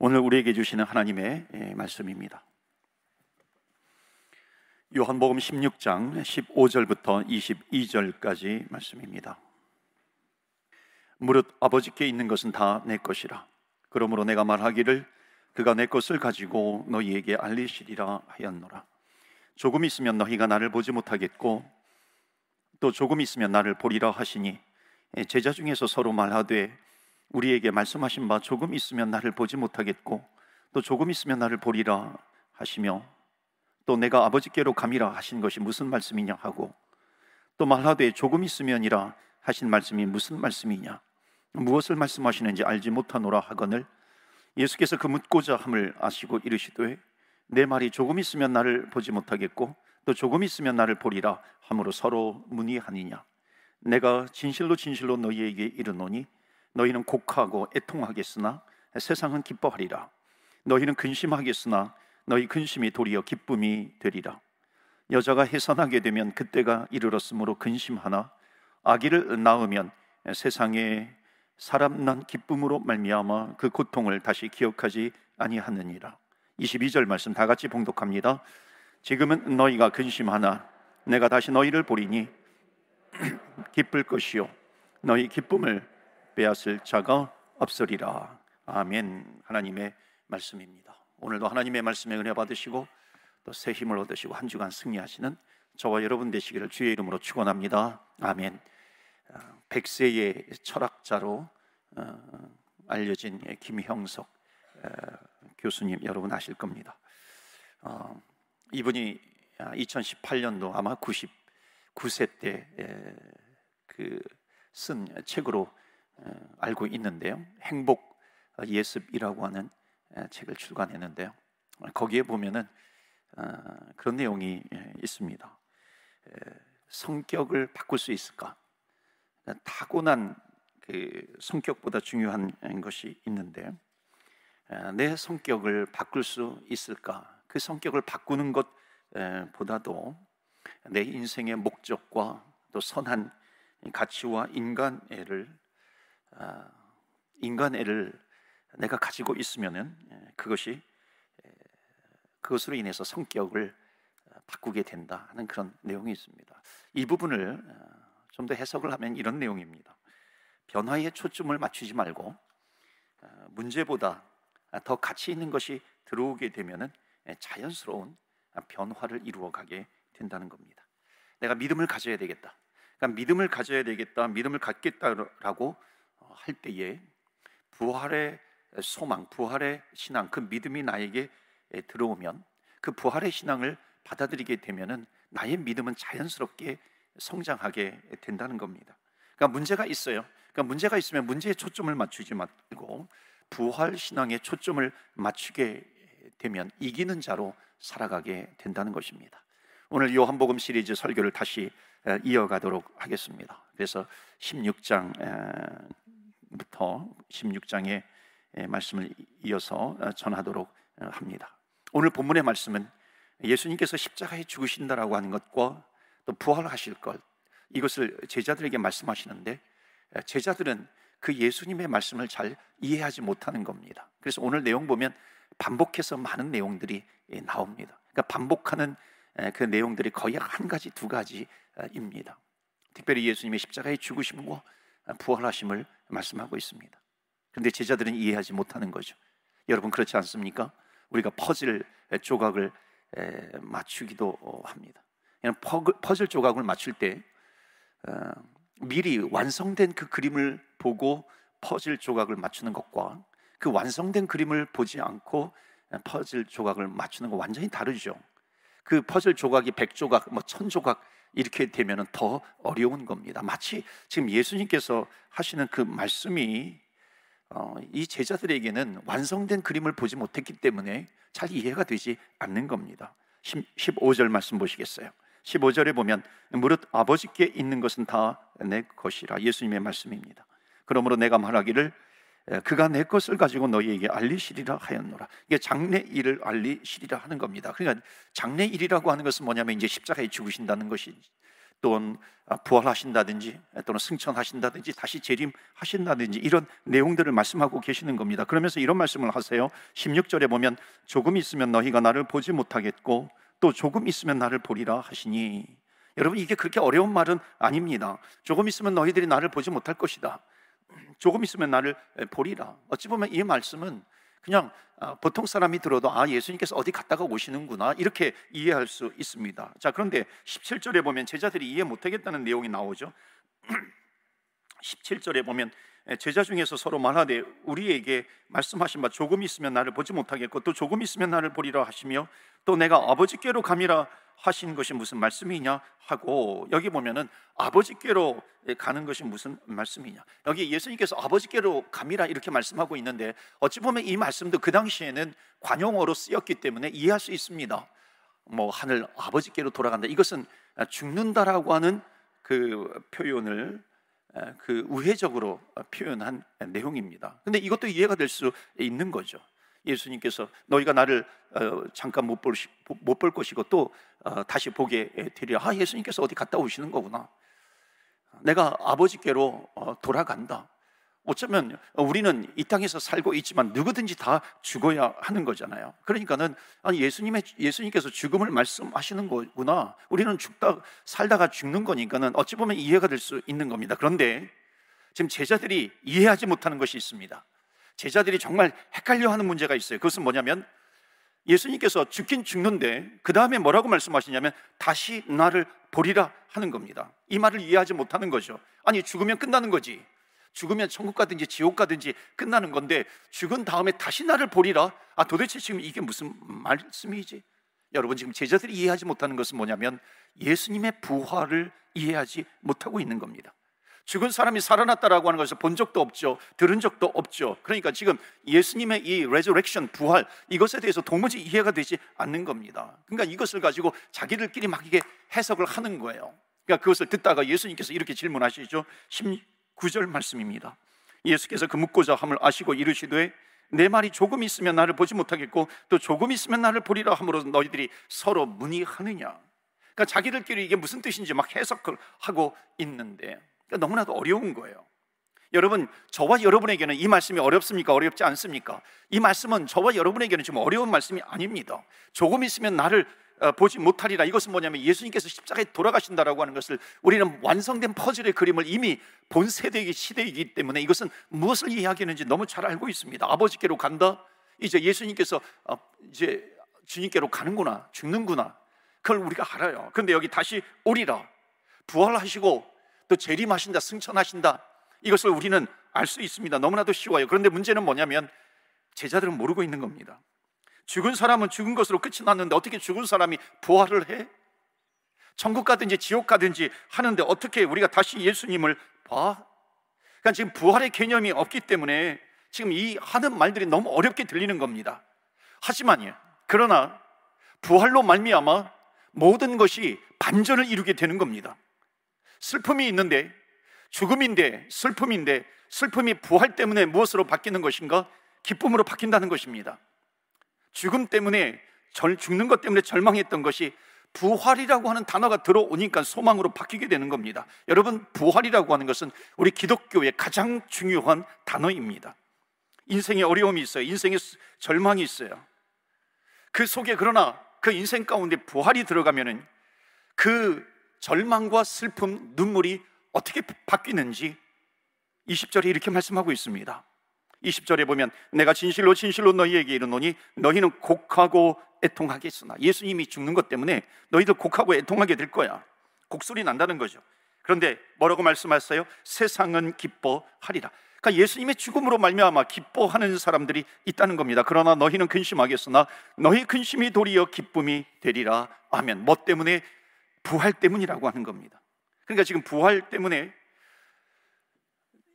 오늘 우리에게 주시는 하나님의 예, 말씀입니다. 요한복음 16장 15절부터 22절까지 말씀입니다. 무릇 아버지께 있는 것은 다 내 것이라. 그러므로 내가 말하기를 그가 내 것을 가지고 너희에게 알리시리라 하였노라. 조금 있으면 너희가 나를 보지 못하겠고 또 조금 있으면 나를 보리라 하시니 예, 제자 중에서 서로 말하되 우리에게 말씀하신 바 조금 있으면 나를 보지 못하겠고 또 조금 있으면 나를 보리라 하시며 또 내가 아버지께로 감이라 하신 것이 무슨 말씀이냐 하고 또 말하되 조금 있으면이라 하신 말씀이 무슨 말씀이냐 무엇을 말씀하시는지 알지 못하노라 하거늘 예수께서 그 묻고자 함을 아시고 이르시되 내 말이 조금 있으면 나를 보지 못하겠고 또 조금 있으면 나를 보리라 함으로 서로 문의하니냐 내가 진실로 진실로 너희에게 이르노니 너희는 곡하고 애통하겠으나 세상은 기뻐하리라. 너희는 근심하겠으나 너희 근심이 도리어 기쁨이 되리라. 여자가 해산하게 되면 그때가 이르렀으므로 근심하나 아기를 낳으면 세상에 사람 난 기쁨으로 말미암아 그 고통을 다시 기억하지 아니하느니라. 22절 말씀 다 같이 봉독합니다. 지금은 너희가 근심하나 내가 다시 너희를 보리니 기쁠 것이요 너희 기쁨을 빼앗을 자가 없으리라. 아멘. 하나님의 말씀입니다. 오늘도 하나님의 말씀에 은혜 받으시고 또 새 힘을 얻으시고 한 주간 승리하시는 저와 여러분 되시기를 주의 이름으로 축원합니다. 아멘. 어, 백세의 철학자로 어, 알려진 김형석 어, 교수님 여러분 아실 겁니다. 이분이 2018년도 아, 아마 99세 때 그 쓴 책으로 어, 알고 있는데요. 행복 예습이라고 하는 어, 책을 출간했는데요. 거기에 보면은 어, 그런 내용이 예, 있습니다. 성격을 바꿀 수 있을까? 타고난 그 성격보다 중요한 것이 있는데 내 성격을 바꿀 수 있을까? 그 성격을 바꾸는 것보다도 내 인생의 목적과 또 선한 가치와 인간애를 아, 인간애를 내가 가지고 있으면은 예, 그것이 예, 그것으로 인해서 성격을 아, 바꾸게 된다 하는 그런 내용이 있습니다. 이 부분을 아, 좀더 해석을 하면 이런 내용입니다. 변화에 초점을 맞추지 말고 문제보다 더 가치 있는 것이 들어오게 되면은 예, 자연스러운 변화를 이루어가게 된다는 겁니다. 내가 믿음을 가져야 되겠다. 그러니까 믿음을 가져야 되겠다, 믿음을 갖겠다라고 할 때에 부활의 소망, 부활의 신앙, 그 믿음이 나에게 들어오면 그 부활의 신앙을 받아들이게 되면은 나의 믿음은 자연스럽게 성장하게 된다는 겁니다. 그러니까 문제가 있어요. 그러니까 문제가 있으면 문제에 초점을 맞추지 말고 부활 신앙에 초점을 맞추게 되면 이기는 자로 살아가게 된다는 것입니다. 오늘 요한복음 시리즈 설교를 다시 이어가도록 하겠습니다. 그래서 16장 부터 16장의 예, 말씀을 이어서 어, 전하도록 어, 합니다. 오늘 본문의 말씀은 예수님께서 십자가에 죽으신다라고 하는 것과 또 부활하실 것 이것을 제자들에게 말씀하시는데 어, 제자들은 그 예수님의 말씀을 잘 이해하지 못하는 겁니다. 그래서 오늘 내용 보면 반복해서 많은 내용들이 예, 나옵니다. 그러니까 반복하는 그 내용들이 거의 한 가지 두 가지입니다. 특별히 예수님의 십자가의 죽으심과 부활하심을 말씀하고 있습니다. 그런데 제자들은 이해하지 못하는 거죠. 여러분 그렇지 않습니까? 우리가 퍼즐 조각을 맞추기도 합니다. 퍼즐 조각을 맞출 때 어, 미리 완성된 그 그림을 보고 퍼즐 조각을 맞추는 것과 그 완성된 그림을 보지 않고 퍼즐 조각을 맞추는 거 완전히 다르죠. 그 퍼즐 조각이 1조각뭐1조각 이렇게 되면 더 어려운 겁니다. 마치 지금 예수님께서 하시는 그 말씀이 어, 이 제자들에게는 완성된 그림을 보지 못했기 때문에 잘 이해가 되지 않는 겁니다. 15절 말씀 보시겠어요? 15절에 보면 무릇 아버지께 있는 것은 다 내 것이라 예수님의 말씀입니다. 그러므로 내가 말하기를 예, 그가 내 것을 가지고 너희에게 알리시리라 하였노라. 이게 장래 일을 알리시리라 하는 겁니다. 그러니까 장래 일이라고 하는 것은 뭐냐면 이제 십자가에 죽으신다는 것이 또는 아, 부활하신다든지 또는 승천하신다든지 다시 재림하신다든지 이런 내용들을 말씀하고 계시는 겁니다. 그러면서 이런 말씀을 하세요. 16절에 보면 조금 있으면 너희가 나를 보지 못하겠고 또 조금 있으면 나를 보리라 하시니 여러분 이게 그렇게 어려운 말은 아닙니다. 조금 있으면 너희들이 나를 보지 못할 것이다. 조금 있으면 나를 보리라. 어찌 보면 이 말씀은 그냥 아, 보통 사람이 들어도 아 예수님께서 어디 갔다가 오시는구나 이렇게 이해할 수 있습니다. 자 그런데 17절에 보면 제자들이 이해 못하겠다는 내용이 나오죠. 17절에 보면 예, 제자 중에서 서로 말하되 우리에게 말씀하신 바 조금 있으면 나를 보지 못하겠고 또 조금 있으면 나를 보리라 하시며 또 내가 아버지께로 감이라 하신 것이 무슨 말씀이냐 하고 여기 보면은 아버지께로 예, 가는 것이 무슨 말씀이냐 여기 예수님께서 아버지께로 감이라 이렇게 말씀하고 있는데 어찌 보면 이 말씀도 그 당시에는 관용어로 쓰였기 때문에 이해할 수 있습니다. 뭐 하늘 아버지께로 돌아간다 이것은 죽는다라고 하는 그 표현을 어, 그 우회적으로 표현한 내용입니다. 근데 이것도 이해가 될 수 있는 거죠. 예수님께서 너희가 나를 어, 잠깐 못볼 것이고 또 어, 다시 보게 되리라. 아, 예수님께서 어디 갔다 오시는 거구나. 내가 아버지께로 돌아간다. 어쩌면 우리는 이 땅에서 살고 있지만 누구든지 다 죽어야 하는 거잖아요. 그러니까는 아니 예수님의 예수님께서 죽음을 말씀하시는 거구나. 우리는 죽다 살다가 죽는 거니까는 어찌 보면 이해가 될 수 있는 겁니다. 그런데 지금 제자들이 이해하지 못하는 것이 있습니다. 제자들이 정말 헷갈려하는 문제가 있어요. 그것은 뭐냐면 예수님께서 죽긴 죽는데 그 다음에 뭐라고 말씀하시냐면 다시 나를 보리라 하는 겁니다. 이 말을 이해하지 못하는 거죠. 아니 죽으면 끝나는 거지. 죽으면 천국 가든지 지옥 가든지 끝나는 건데 죽은 다음에 다시 나를 보리라. 아 도대체 지금 이게 무슨 말씀이지? 여러분 지금 제자들이 이해하지 못하는 것은 뭐냐면 예수님의 부활을 이해하지 못하고 있는 겁니다. 죽은 사람이 살아났다라고 하는 것을 본 적도 없죠. 들은 적도 없죠. 그러니까 지금 예수님의 이 레저렉션 부활 이것에 대해서 도무지 이해가 되지 않는 겁니다. 그러니까 이것을 가지고 자기들끼리 막 이게 해석을 하는 거예요. 그러니까 그것을 듣다가 예수님께서 이렇게 질문하시죠. 9절 말씀입니다. 예수께서 그 묻고자 함을 아시고 이르시되 내 말이 조금 있으면 나를 보지 못하겠고 또 조금 있으면 나를 보리라 함으로 너희들이 서로 문의하느냐. 그러니까 자기들끼리 이게 무슨 뜻인지 막 해석을 하고 있는데 그러니까 너무나도 어려운 거예요. 여러분, 저와 여러분에게는 이 말씀이 어렵습니까? 어렵지 않습니까? 이 말씀은 저와 여러분에게는 좀 어려운 말씀이 아닙니다. 조금 있으면 나를 어, 보지 못하리라. 이것은 뭐냐면 예수님께서 십자가에 돌아가신다라고 하는 것을 우리는 완성된 퍼즐의 그림을 이미 본 세대의 시대이기 때문에 이것은 무엇을 이야기하는지 너무 잘 알고 있습니다. 아버지께로 간다. 이제 예수님께서 어, 이제 주님께로 가는구나, 죽는구나. 그걸 우리가 알아요. 근데 여기 다시 오리라. 부활하시고 또 재림하신다, 승천하신다. 이것을 우리는 알 수 있습니다. 너무나도 쉬워요. 그런데 문제는 뭐냐면 제자들은 모르고 있는 겁니다. 죽은 사람은 죽은 것으로 끝이 났는데 어떻게 죽은 사람이 부활을 해? 천국 가든지 지옥 가든지 하는데 어떻게 우리가 다시 예수님을 봐? 그러니까 지금 부활의 개념이 없기 때문에 지금 이 하는 말들이 너무 어렵게 들리는 겁니다. 하지만요. 그러나 부활로 말미암아 모든 것이 반전을 이루게 되는 겁니다. 슬픔이 있는데 죽음인데 슬픔인데 슬픔이 부활 때문에 무엇으로 바뀌는 것인가? 기쁨으로 바뀐다는 것입니다. 죽음 때문에 절 죽는 것 때문에 절망했던 것이 부활이라고 하는 단어가 들어오니까 소망으로 바뀌게 되는 겁니다. 여러분, 부활이라고 하는 것은 우리 기독교의 가장 중요한 단어입니다. 인생에 어려움이 있어요. 인생에 절망이 있어요. 그 속에 그러나 그 인생 가운데 부활이 들어가면은 그 절망과 슬픔, 눈물이 어떻게 바뀌는지 20절에 이렇게 말씀하고 있습니다. 20절에 보면 내가 진실로 진실로 너희에게 이르노니 너희는 곡하고 애통하겠으나 예수님이 죽는 것 때문에 너희들 곡하고 애통하게 될 거야. 곡소리 난다는 거죠. 그런데 뭐라고 말씀하셨어요 세상은 기뻐하리라. 그러니까 예수님의 죽음으로 말미암아 기뻐하는 사람들이 있다는 겁니다. 그러나 너희는 근심하겠으나 너희 근심이 도리어 기쁨이 되리라. 아멘. 뭐 때문에 부활 때문이라고 하는 겁니다. 그러니까 지금 부활 때문에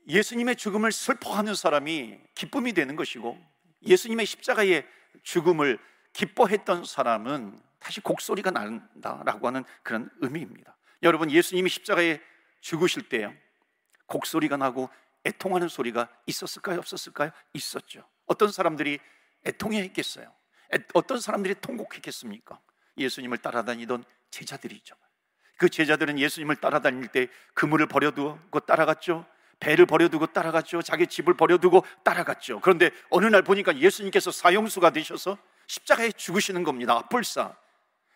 예수님의 죽음을 슬퍼하는 사람이 기쁨이 되는 것이고 예수님의 십자가의 죽음을 기뻐했던 사람은 다시 곡소리가 난다라고 하는 그런 의미입니다. 여러분 예수님이 십자가에 죽으실 때 곡소리가 나고 애통하는 소리가 있었을까요? 없었을까요? 있었죠. 어떤 사람들이 애통했겠어요? 어떤 사람들이 통곡했겠습니까? 예수님을 따라다니던 제자들이죠. 그 제자들은 예수님을 따라다닐 때 그물을 버려두고 따라갔죠. 배를 버려두고 따라갔죠. 자기 집을 버려두고 따라갔죠. 그런데 어느 날 보니까 예수님께서 사형수가 되셔서 십자가에 죽으시는 겁니다. 불사.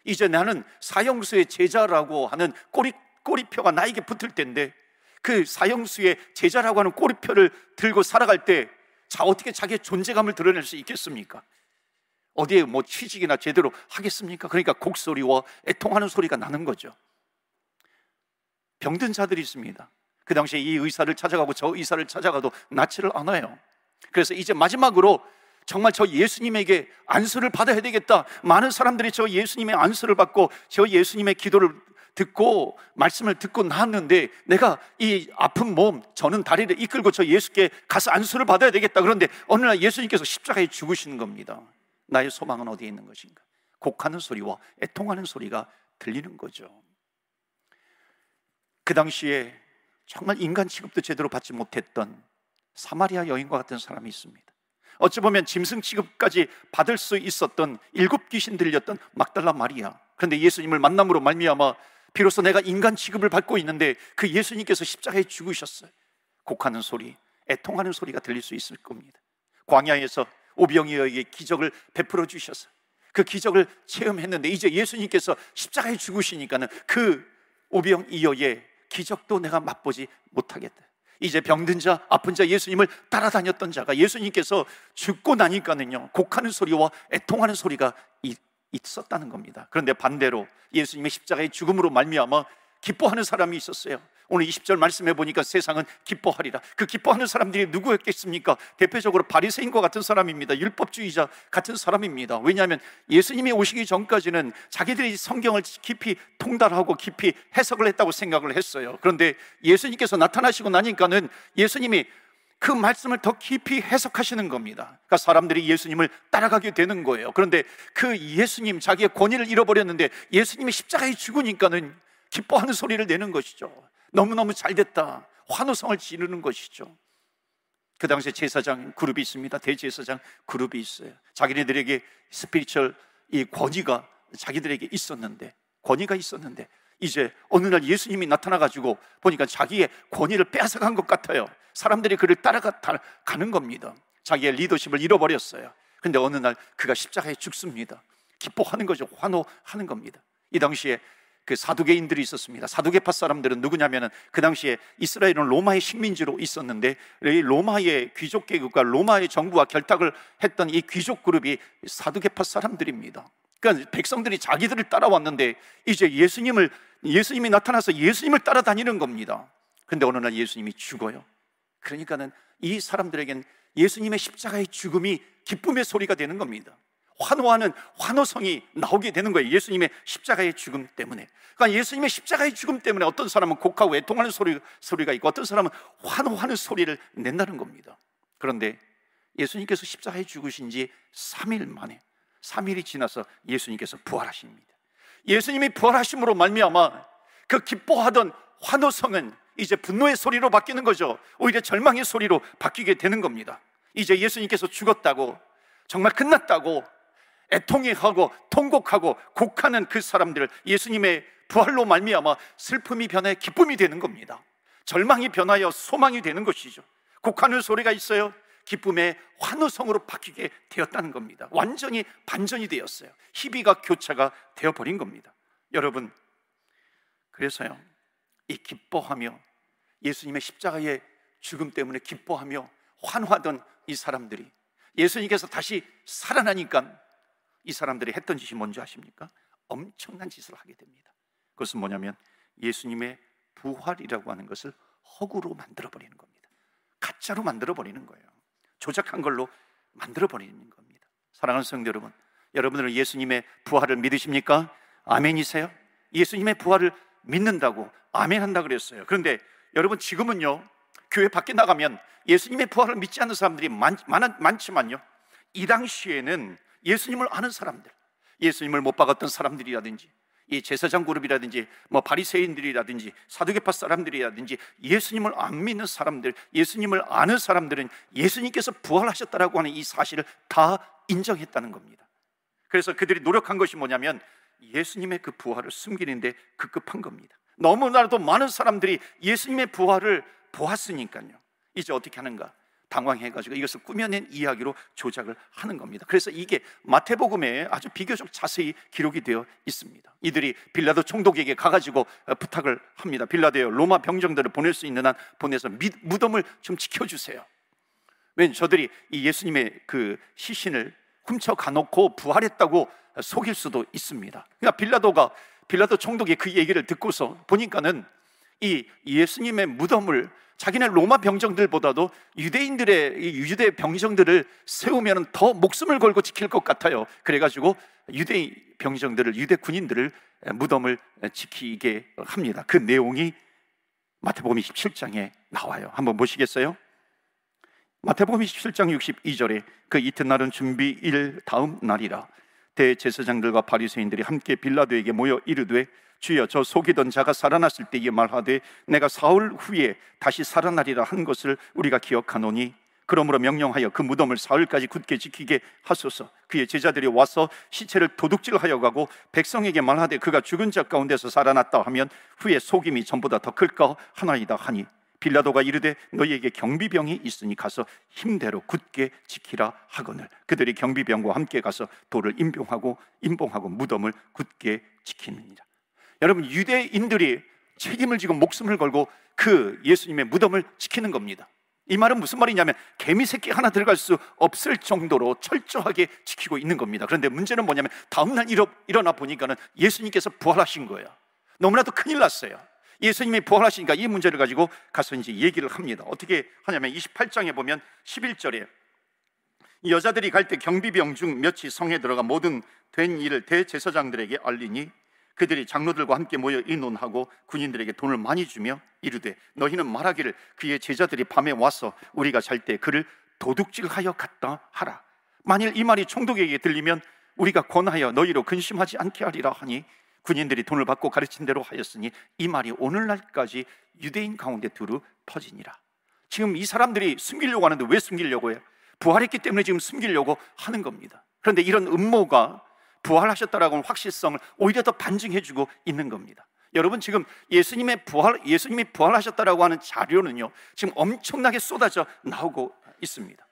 이제 나는 사형수의 제자라고 하는 꼬리, 꼬리표가 나에게 붙을 텐데 그 사형수의 제자라고 하는 꼬리표를 들고 살아갈 때 자, 어떻게 자기의 존재감을 드러낼 수 있겠습니까? 어디에 뭐 취직이나 제대로 하겠습니까? 그러니까 곡소리와 애통하는 소리가 나는 거죠. 병든 자들이 있습니다. 그 당시에 이 의사를 찾아가고 저 의사를 찾아가도 낫지를 않아요. 그래서 이제 마지막으로 정말 저 예수님에게 안수를 받아야 되겠다. 많은 사람들이 저 예수님의 안수를 받고 저 예수님의 기도를 듣고 말씀을 듣고 나왔는데 내가 이 아픈 몸 저는 다리를 이끌고 저 예수께 가서 안수를 받아야 되겠다. 그런데 어느 날 예수님께서 십자가에 죽으시는 겁니다. 나의 소망은 어디에 있는 것인가? 곡하는 소리와 애통하는 소리가 들리는 거죠. 그 당시에 정말 인간 취급도 제대로 받지 못했던 사마리아 여인과 같은 사람이 있습니다. 어찌 보면 짐승 취급까지 받을 수 있었던 일곱 귀신 들렸던 막달라 마리아. 그런데 예수님을 만남으로 말미암아 비로소 내가 인간 취급을 받고 있는데 그 예수님께서 십자가에 죽으셨어요. 곡하는 소리, 애통하는 소리가 들릴 수 있을 겁니다. 광야에서 오병이어에게 기적을 베풀어 주셔서 그 기적을 체험했는데 이제 예수님께서 십자가에 죽으시니까는 그 오병이어의 기적도 내가 맛보지 못하겠다. 이제 병든 자, 아픈 자, 예수님을 따라다녔던 자가 예수님께서 죽고 나니까는요, 곡하는 소리와 애통하는 소리가 있었다는 겁니다. 그런데 반대로 예수님의 십자가의 죽음으로 말미암아 기뻐하는 사람이 있었어요. 오늘 20절 말씀해 보니까 세상은 기뻐하리라. 그 기뻐하는 사람들이 누구였겠습니까? 대표적으로 바리새인과 같은 사람입니다. 율법주의자 같은 사람입니다. 왜냐하면 예수님이 오시기 전까지는 자기들이 성경을 깊이 통달하고 깊이 해석을 했다고 생각을 했어요. 그런데 예수님께서 나타나시고 나니까는 예수님이 그 말씀을 더 깊이 해석하시는 겁니다. 그러니까 사람들이 예수님을 따라가게 되는 거예요. 그런데 그 예수님 자기의 권위를 잃어버렸는데 예수님이 십자가에 죽으니까는 기뻐하는 소리를 내는 것이죠. 너무너무 잘 됐다. 환호성을 지르는 것이죠. 그 당시에 제사장 그룹이 있습니다. 대제사장 그룹이 있어요. 자기네들에게 스피리철 이 권위가 자기들에게 있었는데, 권위가 있었는데, 이제 어느 날 예수님이 나타나가지고 보니까 자기의 권위를 뺏어간 것 같아요. 사람들이 그를 따라가는 겁니다. 자기의 리더십을 잃어버렸어요. 근데 어느 날 그가 십자가에 죽습니다. 기뻐하는 거죠. 환호하는 겁니다. 이 당시에 그 사두개인들이 있었습니다. 사두개파 사람들은 누구냐면은 그 당시에 이스라엘은 로마의 식민지로 있었는데 로마의 귀족 계급과 로마의 정부와 결탁을 했던 이 귀족 그룹이 사두개파 사람들입니다. 그러니까 백성들이 자기들을 따라왔는데 이제 예수님을 예수님이 나타나서 예수님을 따라다니는 겁니다. 근데 어느 날 예수님이 죽어요. 그러니까는 이 사람들에겐 예수님의 십자가의 죽음이 기쁨의 소리가 되는 겁니다. 환호하는 환호성이 나오게 되는 거예요. 예수님의 십자가의 죽음 때문에. 그러니까 예수님의 십자가의 죽음 때문에 어떤 사람은 곡하고 애통하는 소리, 소리가 있고 어떤 사람은 환호하는 소리를 낸다는 겁니다. 그런데 예수님께서 십자가에 죽으신 지 3일 만에 3일이 지나서 예수님께서 부활하십니다. 예수님이 부활하심으로 말미암아 그 기뻐하던 환호성은 이제 분노의 소리로 바뀌는 거죠. 오히려 절망의 소리로 바뀌게 되는 겁니다. 이제 예수님께서 죽었다고 정말 끝났다고 애통해 하고 통곡하고 곡하는 그 사람들을 예수님의 부활로 말미암아 슬픔이 변해 기쁨이 되는 겁니다. 절망이 변하여 소망이 되는 것이죠. 곡하는 소리가 있어요. 기쁨의 환호성으로 바뀌게 되었다는 겁니다. 완전히 반전이 되었어요. 희비가 교차가 되어 버린 겁니다. 여러분, 그래서요. 이 기뻐하며 예수님의 십자가의 죽음 때문에 기뻐하며 환호하던 이 사람들이 예수님께서 다시 살아나니까 이 사람들이 했던 짓이 뭔지 아십니까? 엄청난 짓을 하게 됩니다. 그것은 뭐냐면 예수님의 부활이라고 하는 것을 허구로 만들어 버리는 겁니다. 가짜로 만들어 버리는 거예요. 조작한 걸로 만들어 버리는 겁니다. 사랑하는 성도 여러분, 여러분들은 예수님의 부활을 믿으십니까? 아멘이세요? 예수님의 부활을 믿는다고 아멘 한다 그랬어요. 그런데 여러분 지금은요. 교회 밖에 나가면 예수님의 부활을 믿지 않는 사람들이 많, 많, 많지만요. 이 당시에는 예수님을 아는 사람들, 예수님을 못 박았던 사람들이라든지 이 제사장 그룹이라든지 뭐 바리새인들이라든지 사두개파 사람들이라든지 예수님을 안 믿는 사람들, 예수님을 아는 사람들은 예수님께서 부활하셨다라고 하는 이 사실을 다 인정했다는 겁니다. 그래서 그들이 노력한 것이 뭐냐면 예수님의 그 부활을 숨기는데 급급한 겁니다. 너무나도 많은 사람들이 예수님의 부활을 보았으니까요. 이제 어떻게 하는가? 당황해가지고 이것을 꾸며낸 이야기로 조작을 하는 겁니다. 그래서 이게 마태복음에 아주 비교적 자세히 기록이 되어 있습니다. 이들이 빌라도 총독에게 가가지고 어, 부탁을 합니다. 빌라도여 로마 병정들을 보낼 수 있는 한 보내서 미, 무덤을 좀 지켜주세요. 왜냐 저들이 이 예수님의 그 시신을 훔쳐 가놓고 부활했다고 속일 수도 있습니다. 그러니까 빌라도가 빌라도 총독의 그 얘기를 듣고서 보니까는 이 예수님의 무덤을 자기네 로마 병정들보다도 유대인들의 유대 병정들을 세우면 더 목숨을 걸고 지킬 것 같아요. 그래가지고 유대 병정들을 유대 군인들을 무덤을 지키게 합니다. 그 내용이 마태복음 27장에 나와요. 한번 보시겠어요? 마태복음 27장 62절에 그 이튿날은 준비일 다음 날이라 대제사장들과 바리새인들이 함께 빌라도에게 모여 이르되 주여 저 속이던 자가 살아났을 때에 말하되 내가 사흘 후에 다시 살아나리라 한 것을 우리가 기억하노니 그러므로 명령하여 그 무덤을 사흘까지 굳게 지키게 하소서. 그의 제자들이 와서 시체를 도둑질하여 가고 백성에게 말하되 그가 죽은 자 가운데서 살아났다 하면 후에 속임이 전보다 더 클까 하나이다 하니 빌라도가 이르되 너희에게 경비병이 있으니 가서 힘대로 굳게 지키라 하거늘 그들이 경비병과 함께 가서 돌을 임병하고 임봉하고 무덤을 굳게 지킵니다. 여러분 유대인들이 책임을 지고 목숨을 걸고 그 예수님의 무덤을 지키는 겁니다. 이 말은 무슨 말이냐면 개미 새끼 하나 들어갈 수 없을 정도로 철저하게 지키고 있는 겁니다. 그런데 문제는 뭐냐면 다음 날 일어, 일어나 보니까는 예수님께서 부활하신 거예요. 너무나도 큰일 났어요. 예수님이 부활하시니까 이 문제를 가지고 가서 이제 얘기를 합니다. 어떻게 하냐면 28장에 보면 11절에 여자들이 갈 때 경비병 중 몇이 성에 들어가 모든 된 일을 대제사장들에게 알리니 그들이 장로들과 함께 모여 의논하고 군인들에게 돈을 많이 주며 이르되 너희는 말하기를 그의 제자들이 밤에 와서 우리가 잘 때 그를 도둑질하여 갔다 하라 만일 이 말이 총독에게 들리면 우리가 권하여 너희로 근심하지 않게 하리라 하니 군인들이 돈을 받고 가르친 대로 하였으니 이 말이 오늘날까지 유대인 가운데 두루 퍼지니라. 지금 이 사람들이 숨기려고 하는데 왜 숨기려고 해요? 부활했기 때문에 지금 숨기려고 하는 겁니다. 그런데 이런 음모가 부활하셨다라고 는 확실성을 오히려 더 반증해 주고 있는 겁니다. 여러분 지금 예수님의 부활 예수님이 부활하셨다라고 하는 자료는요. 지금 엄청나게 쏟아져 나오고 있습니다.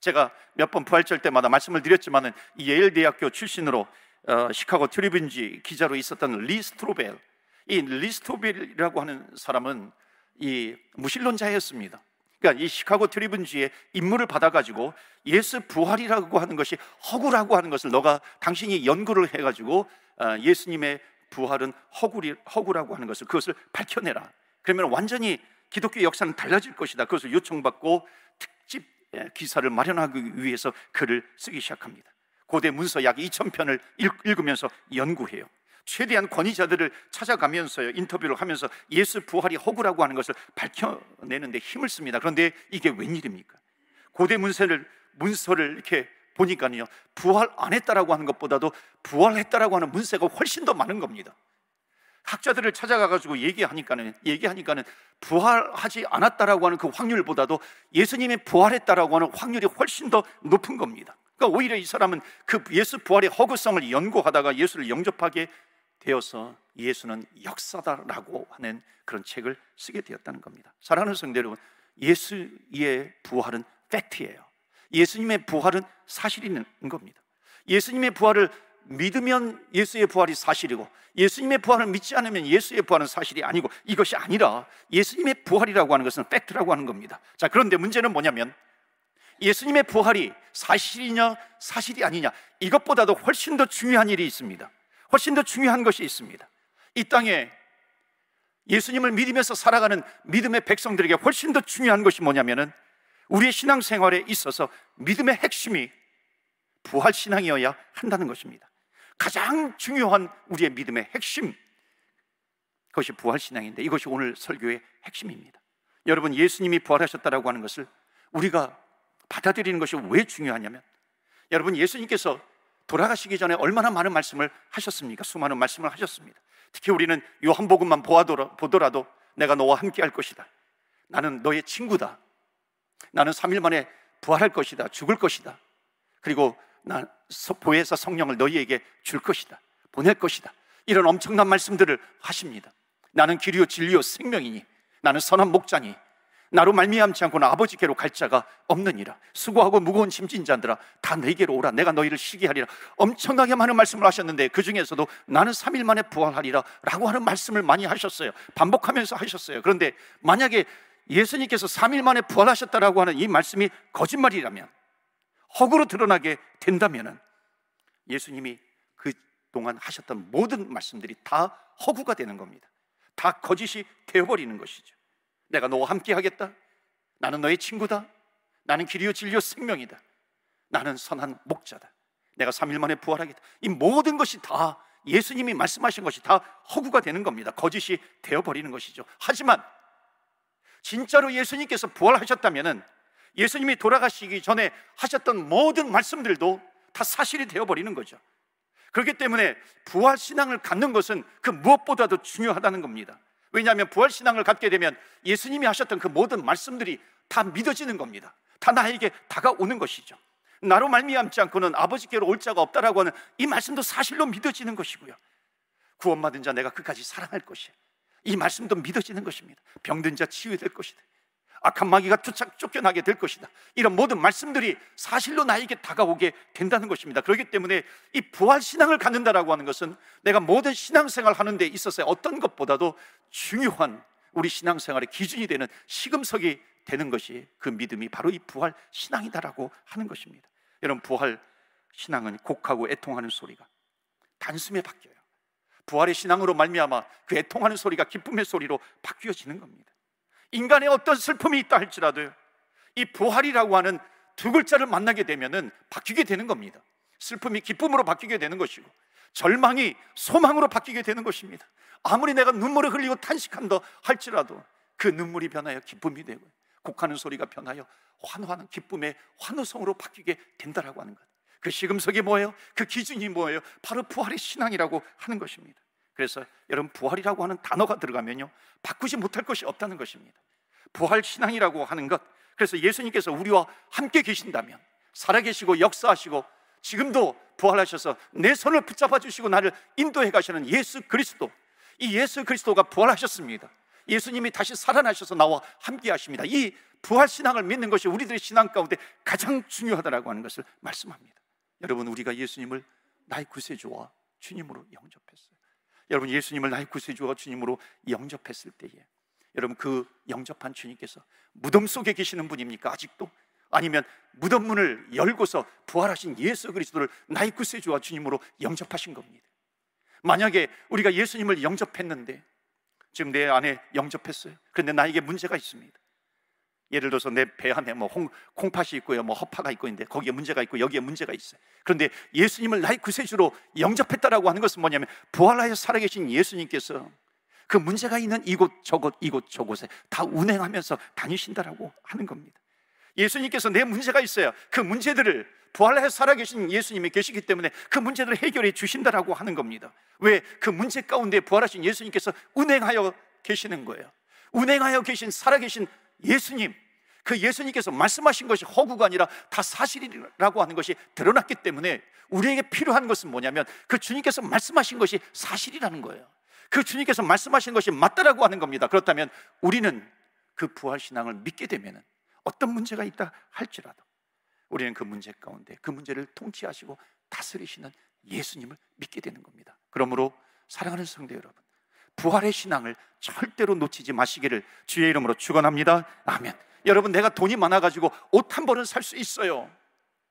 제가 몇 번 부활절 때마다 말씀을 드렸지만은 예일 대학교 출신으로 어, 시카고 트리뷴지 기자로 있었던 리스트로벨 이 리스트로벨이라고 하는 사람은 이 무신론자였습니다. 그러니까 이 시카고 트리븐지의 임무를 받아가지고 예수 부활이라고 하는 것이 허구라고 하는 것을 너가 당신이 연구를 해가지고 어, 예수님의 부활은 허구리, 허구라고 하는 것을 그것을 밝혀내라. 그러면 완전히 기독교 역사는 달라질 것이다. 그것을 요청받고 특집 예, 기사를 마련하기 위해서 글을 쓰기 시작합니다. 고대 문서 약 2,000편을 읽으면서 연구해요. 최대한 권위자들을 찾아가면서요, 인터뷰를 하면서 예수 부활이 허구라고 하는 것을 밝혀내는데 힘을 씁니다. 그런데 이게 웬일입니까? 고대 문서를, 문서를 이렇게 보니까요, 는 부활 안 했다라고 하는 것보다도 부활했다라고 하는 문서가 훨씬 더 많은 겁니다. 학자들을 찾아가가지고 얘기하니까는, 얘기하니까는 부활하지 않았다라고 하는 그 확률보다도 예수님이 부활했다라고 하는 확률이 훨씬 더 높은 겁니다. 그러니까 오히려 이 사람은 그 예수 부활의 허구성을 연구하다가 예수를 영접하게 되어서 예수는 역사다라고 하는 그런 책을 쓰게 되었다는 겁니다. 사랑하는 성대 여러분, 예수의 부활은 팩트예요. 예수님의 부활은 사실인 겁니다. 예수님의 부활을 믿으면 예수의 부활이 사실이고 예수님의 부활을 믿지 않으면 예수의 부활은 사실이 아니고 이것이 아니라 예수님의 부활이라고 하는 것은 팩트라고 하는 겁니다. 자, 그런데 문제는 뭐냐면 예수님의 부활이 사실이냐 사실이 아니냐 이것보다도 훨씬 더 중요한 일이 있습니다. 훨씬 더 중요한 것이 있습니다. 이 땅에 예수님을 믿으면서 살아가는 믿음의 백성들에게 훨씬 더 중요한 것이 뭐냐면은 우리의 신앙생활에 있어서 믿음의 핵심이 부활신앙이어야 한다는 것입니다. 가장 중요한 우리의 믿음의 핵심. 그것이 부활신앙인데 이것이 오늘 설교의 핵심입니다. 여러분, 예수님이 부활하셨다라고 하는 것을 우리가 받아들이는 것이 왜 중요하냐면 여러분, 예수님께서 돌아가시기 전에 얼마나 많은 말씀을 하셨습니까? 수많은 말씀을 하셨습니다. 특히 우리는 요한복음만 보더라도 내가 너와 함께 할 것이다. 나는 너의 친구다. 나는 3일 만에 부활할 것이다. 죽을 것이다. 그리고 나 보혜사 성령을 너희에게 줄 것이다. 보낼 것이다. 이런 엄청난 말씀들을 하십니다. 나는 길이요 진리요 생명이니 나는 선한 목자니 나로 말미암지 않고는 아버지께로 갈 자가 없느니라 수고하고 무거운 짐진 자들아 다 내게로 오라 내가 너희를 쉬게 하리라 엄청나게 많은 말씀을 하셨는데 그 중에서도 나는 3일 만에 부활하리라 라고 하는 말씀을 많이 하셨어요 반복하면서 하셨어요 그런데 만약에 예수님께서 3일 만에 부활하셨다라고 하는 이 말씀이 거짓말이라면 허구로 드러나게 된다면은 예수님이 그 동안 하셨던 모든 말씀들이 다 허구가 되는 겁니다. 다 거짓이 되어버리는 것이죠. 내가 너와 함께 하겠다. 나는 너의 친구다. 나는 길이요 진리요 생명이다. 나는 선한 목자다. 내가 3일 만에 부활하겠다. 이 모든 것이 다 예수님이 말씀하신 것이 다 허구가 되는 겁니다. 거짓이 되어 버리는 것이죠. 하지만 진짜로 예수님께서 부활하셨다면은 예수님이 돌아가시기 전에 하셨던 모든 말씀들도 다 사실이 되어 버리는 거죠. 그렇기 때문에 부활 신앙을 갖는 것은 그 무엇보다도 중요하다는 겁니다. 왜냐하면 부활신앙을 갖게 되면 예수님이 하셨던 그 모든 말씀들이 다 믿어지는 겁니다. 다 나에게 다가오는 것이죠. 나로 말미암지 않고는 아버지께로 올 자가 없다라고 하는 이 말씀도 사실로 믿어지는 것이고요. 구원받은 자 내가 끝까지 사랑할 것이야. 이 말씀도 믿어지는 것입니다. 병든 자 치유될 것이다. 악한 마귀가 쫓아, 쫓겨나게 될 것이다. 이런 모든 말씀들이 사실로 나에게 다가오게 된다는 것입니다. 그렇기 때문에 이 부활 신앙을 갖는다라고 하는 것은 내가 모든 신앙생활 하는 데 있어서 어떤 것보다도 중요한 우리 신앙생활의 기준이 되는 시금석이 되는 것이 그 믿음이 바로 이 부활 신앙이다라고 하는 것입니다. 여러분 부활 신앙은 곡하고 애통하는 소리가 단숨에 바뀌어요. 부활의 신앙으로 말미암아 그 애통하는 소리가 기쁨의 소리로 바뀌어지는 겁니다. 인간의 어떤 슬픔이 있다 할지라도이 부활이라고 하는 두 글자를 만나게 되면은 바뀌게 되는 겁니다. 슬픔이 기쁨으로 바뀌게 되는 것이고 절망이 소망으로 바뀌게 되는 것입니다. 아무리 내가 눈물을 흘리고 탄식한다 할지라도 그 눈물이 변하여 기쁨이 되고 곡하는 소리가 변하여 환호하는 기쁨의 환호성으로 바뀌게 된다라고 하는 것. 그 시금석이 뭐예요? 그 기준이 뭐예요? 바로 부활의 신앙이라고 하는 것입니다. 그래서 여러분 부활이라고 하는 단어가 들어가면요 바꾸지 못할 것이 없다는 것입니다. 부활 신앙이라고 하는 것. 그래서 예수님께서 우리와 함께 계신다면 살아계시고 역사하시고 지금도 부활하셔서 내 손을 붙잡아 주시고 나를 인도해 가시는 예수 그리스도. 이 예수 그리스도가 부활하셨습니다. 예수님이 다시 살아나셔서 나와 함께 하십니다. 이 부활 신앙을 믿는 것이 우리들의 신앙 가운데 가장 중요하다라고 하는 것을 말씀합니다. 여러분 우리가 예수님을 나의 구세주와 주님으로 영접했어요. 여러분 예수님을 나의 구세주와 주님으로 영접했을 때에 여러분 그 영접한 주님께서 무덤 속에 계시는 분입니까? 아직도? 아니면 무덤 문을 열고서 부활하신 예수 그리스도를 나의 구세주와 주님으로 영접하신 겁니다. 만약에 우리가 예수님을 영접했는데 지금 내 안에 영접했어요. 그런데 나에게 문제가 있습니다. 예를 들어서 내 배 안에 뭐 홍, 콩팥이 있고요, 뭐 허파가 있고 있는데 거기에 문제가 있고 여기에 문제가 있어요. 그런데 예수님을 나의 구세주로 영접했다라고 하는 것은 뭐냐면 부활하여 살아계신 예수님께서 그 문제가 있는 이곳 저곳 이곳 저곳에 다 운행하면서 다니신다라고 하는 겁니다. 예수님께서 내 문제가 있어요. 그 문제들을 부활하여 살아계신 예수님이 계시기 때문에 그 문제들을 해결해 주신다라고 하는 겁니다. 왜 그 문제 가운데 부활하신 예수님께서 운행하여 계시는 거예요. 운행하여 계신 살아계신 예수님, 그 예수님께서 말씀하신 것이 허구가 아니라 다 사실이라고 하는 것이 드러났기 때문에 우리에게 필요한 것은 뭐냐면 그 주님께서 말씀하신 것이 사실이라는 거예요. 그 주님께서 말씀하신 것이 맞다라고 하는 겁니다. 그렇다면 우리는 그 부활 신앙을 믿게 되면 어떤 문제가 있다 할지라도 우리는 그 문제 가운데 그 문제를 통치하시고 다스리시는 예수님을 믿게 되는 겁니다. 그러므로 사랑하는 성대 여러분, 부활의 신앙을 절대로 놓치지 마시기를 주의 이름으로 축원합니다. 아멘. 여러분 내가 돈이 많아 가지고 옷 한 벌은 살 수 있어요.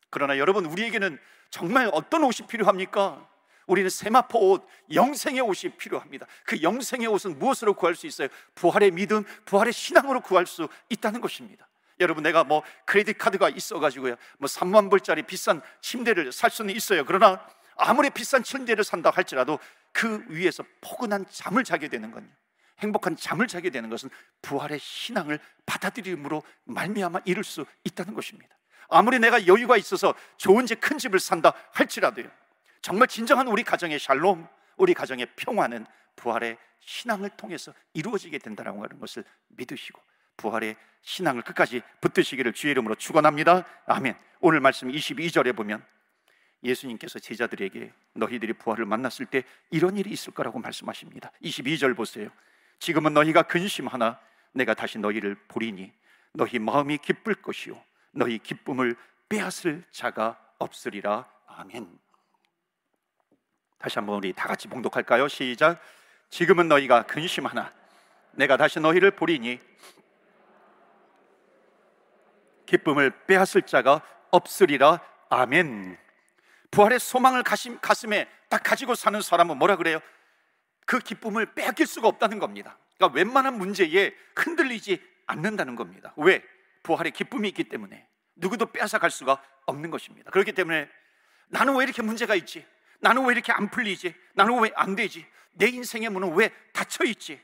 그러나 여러분 우리에게는 정말 어떤 옷이 필요합니까? 우리는 세마포 옷, 영생의 옷이 필요합니다. 그 영생의 옷은 무엇으로 구할 수 있어요? 부활의 믿음, 부활의 신앙으로 구할 수 있다는 것입니다. 여러분 내가 뭐 크레딧 카드가 있어 가지고요. 뭐 3만 불짜리 비싼 침대를 살 수는 있어요. 그러나 아무리 비싼 침대를 산다 할지라도 그 위에서 포근한 잠을 자게 되는 건요. 행복한 잠을 자게 되는 것은 부활의 신앙을 받아들임으로 말미암아 이룰 수 있다는 것입니다. 아무리 내가 여유가 있어서 좋은 집 큰 집을 산다 할지라도요. 정말 진정한 우리 가정의 샬롬, 우리 가정의 평화는 부활의 신앙을 통해서 이루어지게 된다라고 하는 것을 믿으시고 부활의 신앙을 끝까지 붙드시기를 주의 이름으로 축원합니다. 아멘. 오늘 말씀 22절에 보면 예수님께서 제자들에게 너희들이 부활을 만났을 때 이런 일이 있을 거라고 말씀하십니다. 22절 보세요. 지금은 너희가 근심하나 내가 다시 너희를 보리니 너희 마음이 기쁠 것이요 너희 기쁨을 빼앗을 자가 없으리라. 아멘. 다시 한번 우리 다 같이 봉독할까요? 시작. 지금은 너희가 근심하나 내가 다시 너희를 보리니 기쁨을 빼앗을 자가 없으리라. 아멘. 부활의 소망을 가심, 가슴에 딱 가지고 사는 사람은 뭐라 그래요? 그 기쁨을 빼앗길 수가 없다는 겁니다. 그러니까 웬만한 문제에 흔들리지 않는다는 겁니다. 왜? 부활의 기쁨이 있기 때문에 누구도 빼앗아갈 수가 없는 것입니다. 그렇기 때문에 나는 왜 이렇게 문제가 있지? 나는 왜 이렇게 안 풀리지? 나는 왜 안 되지? 내 인생의 문은 왜 닫혀 있지?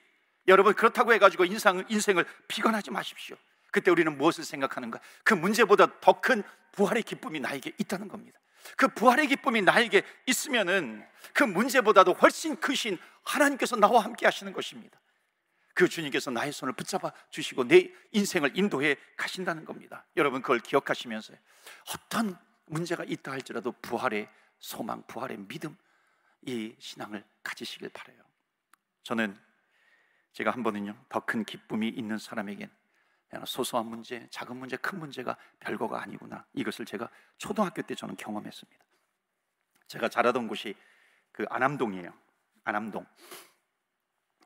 여러분 그렇다고 해가지고 인상, 인생을 비관하지 마십시오. 그때 우리는 무엇을 생각하는가? 그 문제보다 더 큰 부활의 기쁨이 나에게 있다는 겁니다. 그 부활의 기쁨이 나에게 있으면은 그 문제보다도 훨씬 크신 하나님께서 나와 함께 하시는 것입니다. 그 주님께서 나의 손을 붙잡아 주시고 내 인생을 인도해 가신다는 겁니다. 여러분 그걸 기억하시면서 어떤 문제가 있다 할지라도 부활의 소망, 부활의 믿음 이 신앙을 가지시길 바래요. 저는 제가 한 번은요 더 큰 기쁨이 있는 사람에겐 예, 소소한 문제, 작은 문제, 큰 문제가 별거가 아니구나. 이것을 제가 초등학교 때 저는 경험했습니다. 제가 자라던 곳이 그 안암동이에요. 안암동.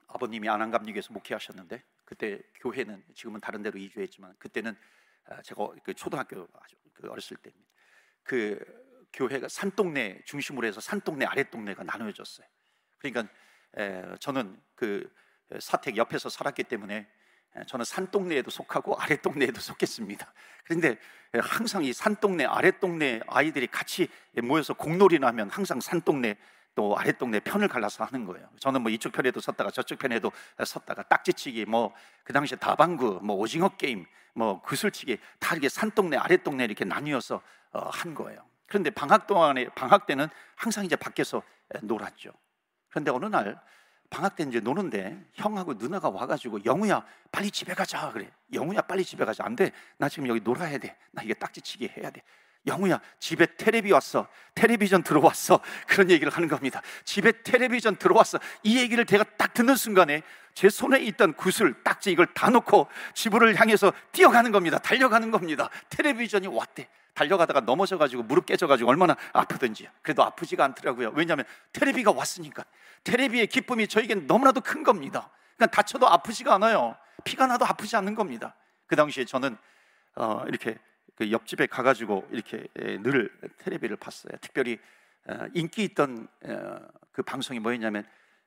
아버님이 안암감리교에서 목회하셨는데 그때 교회는 지금은 다른 데로 이주했지만 그때는 아, 제가 그 초등학교 아주 그 어렸을 때입니다. 그 교회가 산동네 중심으로 해서 산동네 아랫동네가 나누어졌어요. 그러니까 저는 그 사택 옆에서 살았기 때문에 예, 저는 산동네에도 속하고 아랫동네에도 속했습니다. 그런데 예, 항상 이 산동네, 아랫동네 아이들이 같이 예, 모여서 공놀이나 하면 항상 산동네 또 아랫동네 편을 갈라서 하는 거예요. 저는 뭐 이쪽 편에도 섰다가 저쪽 편에도 섰다가 딱지치기 뭐 그 당시에 다방구 뭐 오징어 게임 뭐 구슬치기 다 이렇게 산동네 아랫동네 이렇게 나뉘어서 어, 한 거예요. 그런데 방학 동안에 방학 때는 항상 이제 밖에서 놀았죠. 그런데 어느 날 방학 때 이제 노는데 형하고 누나가 와가지고 영우야 빨리 집에 가자 그래 영우야 빨리 집에 가자 안 돼 나 지금 여기 놀아야 돼 나 이게 딱지치기 해야 돼 영우야 집에 테레비 왔어 텔레비전 들어왔어 그런 얘기를 하는 겁니다 집에 텔레비전 들어왔어 이 얘기를 제가 딱 듣는 순간에 제 손에 있던 구슬 딱지 이걸 다 놓고 집을 향해서 뛰어가는 겁니다 달려가는 겁니다 텔레비전이 왔대 달려가다가 넘어져가지고 무릎 깨져가지고 얼마나 아프든지 그래도 아프지가 않더라고요. 왜냐하면 테레비가 왔으니까 테레비의 기쁨이 저에겐 너무나도 큰 겁니다. 그러니까 다쳐도 아프지가 않아요. 피가 나도 아프지 않는 겁니다. 그 당시에 저는 어, 이렇게 그 옆집에 가가지고 이렇게 늘 테레비를 봤어요. 특별히 어, 인기 있던 어, 그 방송이 뭐였냐면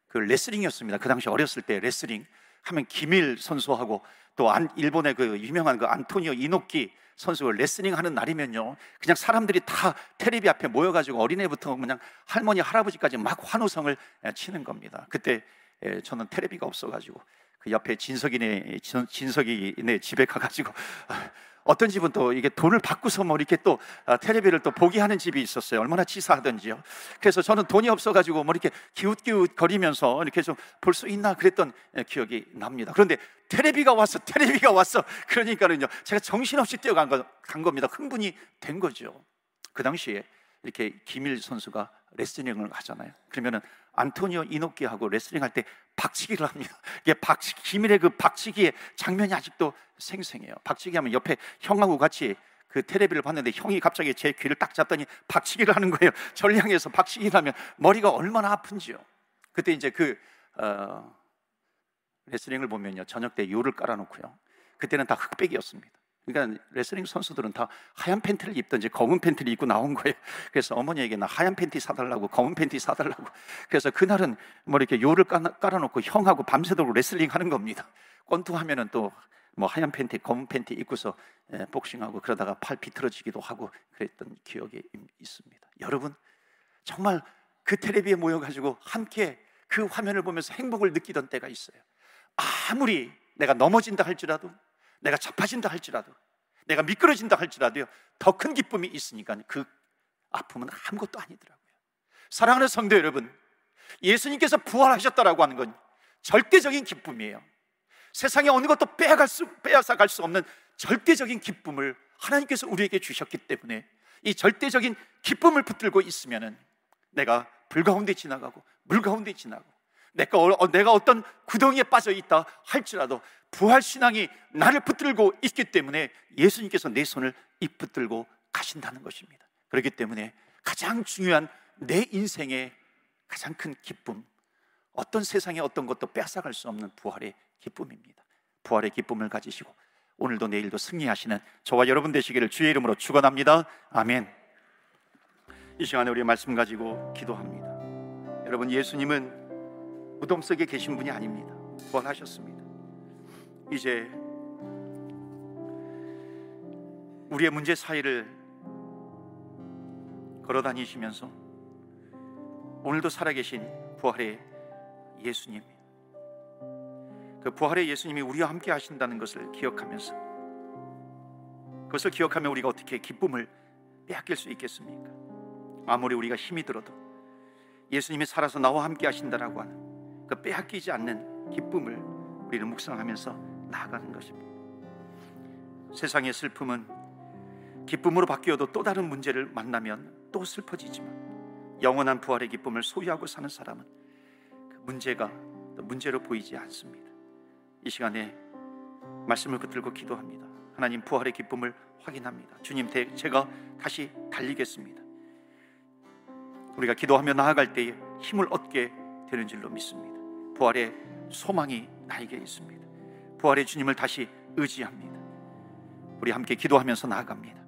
그 레슬링이었습니다. 그 당시 어렸을 때 레슬링 하면 김일 선수하고 또 안, 일본의 그 유명한 그 안토니오 이노키 선수를 레슬링 하는 날이면요. 그냥 사람들이 다 테레비 앞에 모여가지고 어린애부터 그냥 할머니, 할아버지까지 막 환호성을 예, 치는 겁니다. 그때 예, 저는 테레비가 없어가지고 그 옆에 진석이네, 진석이네 집에 가가지고 아, 어떤 집은 또 이게 돈을 받고서 뭐 이렇게 또 아, 테레비를 또보기 하는 집이 있었어요. 얼마나 치사하던지요. 그래서 저는 돈이 없어가지고 뭐 이렇게 기웃기웃 거리면서 이렇게 좀 볼 수 있나 그랬던 예, 기억이 납니다. 그런데 테레비가 왔어, 테레비가 왔어. 그러니까는요, 제가 정신없이 뛰어간 거, 간 겁니다. 흥분이 된 거죠. 그 당시에 이렇게 김일 선수가 레슬링을 하잖아요. 그러면은 안토니오 이노키하고 레슬링 할 때 박치기를 합니다. 이게 박치기, 밀의그 박치기의 장면이 아직도 생생해요. 박치기 하면 옆에 형하고 같이 그 테레비를 봤는데 형이 갑자기 제 귀를 딱 잡더니 박치기를 하는 거예요. 전량에서 박치기를 하면 머리가 얼마나 아픈지요. 그때 이제 그 어, 레슬링을 보면요 저녁 때 요를 깔아놓고요. 그때는 다 흑백이었습니다. 그러니까 레슬링 선수들은 다 하얀 팬티를 입던지 검은 팬티를 입고 나온 거예요. 그래서 어머니에게 나 하얀 팬티 사달라고 검은 팬티 사달라고. 그래서 그날은 뭐 이렇게 요를 깔아놓고 형하고 밤새도록 레슬링 하는 겁니다. 권투하면은 또 뭐 하얀 팬티, 검은 팬티 입고서 예, 복싱하고 그러다가 팔 비틀어지기도 하고 그랬던 기억이 있습니다. 여러분 정말 그 텔레비에 모여가지고 함께 그 화면을 보면서 행복을 느끼던 때가 있어요. 아무리 내가 넘어진다 할지라도 내가 잡아진다 할지라도 내가 미끄러진다 할지라도요 더 큰 기쁨이 있으니까 그 아픔은 아무것도 아니더라고요 사랑하는 성도 여러분 예수님께서 부활하셨다라고 하는 건 절대적인 기쁨이에요 세상에 어느 것도 빼앗아갈 수, 빼앗아갈 수 없는 절대적인 기쁨을 하나님께서 우리에게 주셨기 때문에 이 절대적인 기쁨을 붙들고 있으면 내가 불 가운데 지나가고 물 가운데 지나고 내가, 어, 어, 내가 어떤 구덩이에 빠져 있다 할지라도 부활신앙이 나를 붙들고 있기 때문에 예수님께서 내 손을 입 붙들고 가신다는 것입니다. 그렇기 때문에 가장 중요한 내 인생의 가장 큰 기쁨, 어떤 세상에 어떤 것도 뺏앗아갈 수 없는 부활의 기쁨입니다. 부활의 기쁨을 가지시고 오늘도 내일도 승리하시는 저와 여러분 되시기를 주의 이름으로 축원합니다. 아멘. 이 시간에 우리 말씀 가지고 기도합니다. 여러분 예수님은 무덤 속에 계신 분이 아닙니다. 원하셨습니다 이제 우리의 문제 사이를 걸어 다니시면서 오늘도 살아계신 부활의 예수님, 그 부활의 예수님이 우리와 함께 하신다는 것을 기억하면서 그것을 기억하며 우리가 어떻게 기쁨을 빼앗길 수 있겠습니까? 아무리 우리가 힘이 들어도 예수님이 살아서 나와 함께 하신다라고 하는 그 빼앗기지 않는 기쁨을 우리는 묵상하면서 나아가는 것입니다. 세상의 슬픔은 기쁨으로 바뀌어도 또 다른 문제를 만나면 또 슬퍼지지만 영원한 부활의 기쁨을 소유하고 사는 사람은 그 문제가 문제로 보이지 않습니다. 이 시간에 말씀을 붙들고 기도합니다. 하나님 부활의 기쁨을 확인합니다. 주님, 제가 다시 달리겠습니다. 우리가 기도하며 나아갈 때에 힘을 얻게 되는 줄로 믿습니다. 부활의 소망이 나에게 있습니다. 부활의 주님을 다시 의지합니다. 우리 함께 기도하면서 나아갑니다.